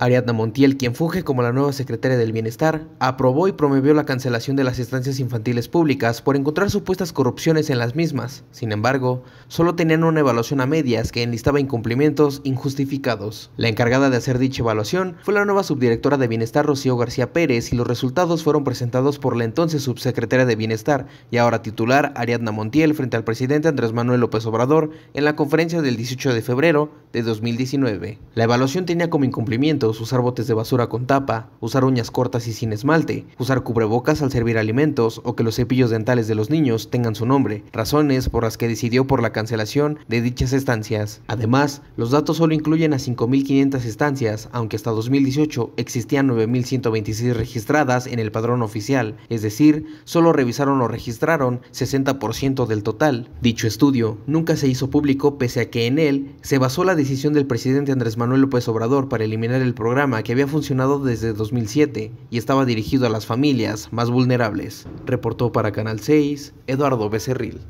Ariadna Montiel, quien funge como la nueva secretaria del Bienestar, aprobó y promovió la cancelación de las estancias infantiles públicas por encontrar supuestas corrupciones en las mismas. Sin embargo, solo tenían una evaluación a medias que enlistaba incumplimientos injustificados. La encargada de hacer dicha evaluación fue la nueva subdirectora de Bienestar Rocío García Pérez y los resultados fueron presentados por la entonces subsecretaria de Bienestar y ahora titular Ariadna Montiel frente al presidente Andrés Manuel López Obrador en la conferencia del 18 de febrero de 2019. La evaluación tenía como incumplimiento usar botes de basura con tapa, usar uñas cortas y sin esmalte, usar cubrebocas al servir alimentos o que los cepillos dentales de los niños tengan su nombre, razones por las que decidió por la cancelación de dichas estancias. Además, los datos solo incluyen a 5.500 estancias, aunque hasta 2018 existían 9.126 registradas en el padrón oficial, es decir, solo revisaron o registraron 60% del total. Dicho estudio nunca se hizo público pese a que en él se basó la decisión del presidente Andrés Manuel López Obrador para eliminar el programa que había funcionado desde 2007 y estaba dirigido a las familias más vulnerables, reportó para Canal 6 Eduardo Becerril.